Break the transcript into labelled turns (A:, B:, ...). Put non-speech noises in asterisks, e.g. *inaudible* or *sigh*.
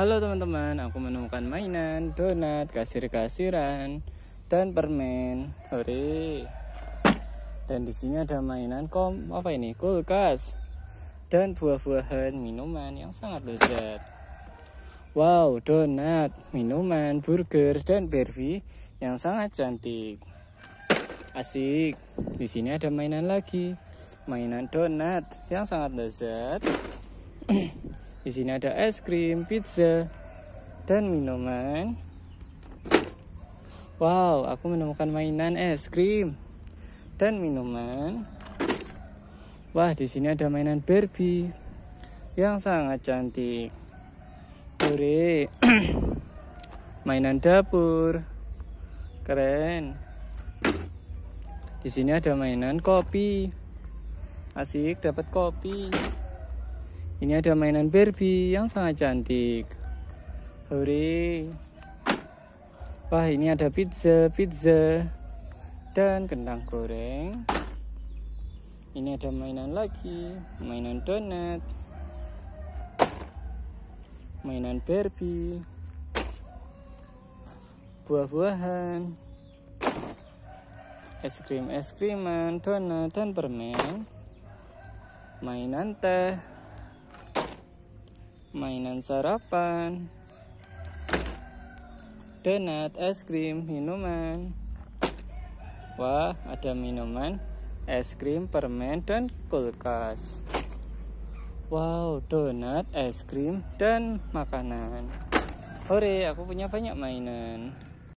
A: Halo teman-teman, aku menemukan mainan, donat, kasir-kasiran, dan permen. Hore. Dan di sini ada mainan kom apa ini? Kulkas. Dan buah-buahan, minuman yang sangat lezat. Wow, donat, minuman, burger, dan Barbie yang sangat cantik. Asik. Di sini ada mainan lagi. Mainan donat yang sangat lezat. *clears throat* Di sini ada es krim, pizza, dan minuman. Wow, aku menemukan mainan es krim dan minuman. Wah, di sini ada mainan Barbie yang sangat cantik. Hore. *clears throat* mainan dapur. Keren. Di sini ada mainan kopi. Asik dapat kopi. Ini ada mainan Barbie yang sangat cantik. Hore. Wah, ini ada pizza, pizza dan kentang goreng. Ini ada mainan lagi, mainan donat. Mainan Barbie. Buah-buahan. Es krim, es kriman, donat dan permen. Mainan teh mainan sarapan, donat, es krim, minuman. Wah, ada minuman, es krim, permen, dan kulkas. Wow, donat, es krim, dan makanan. Hore, aku punya banyak mainan.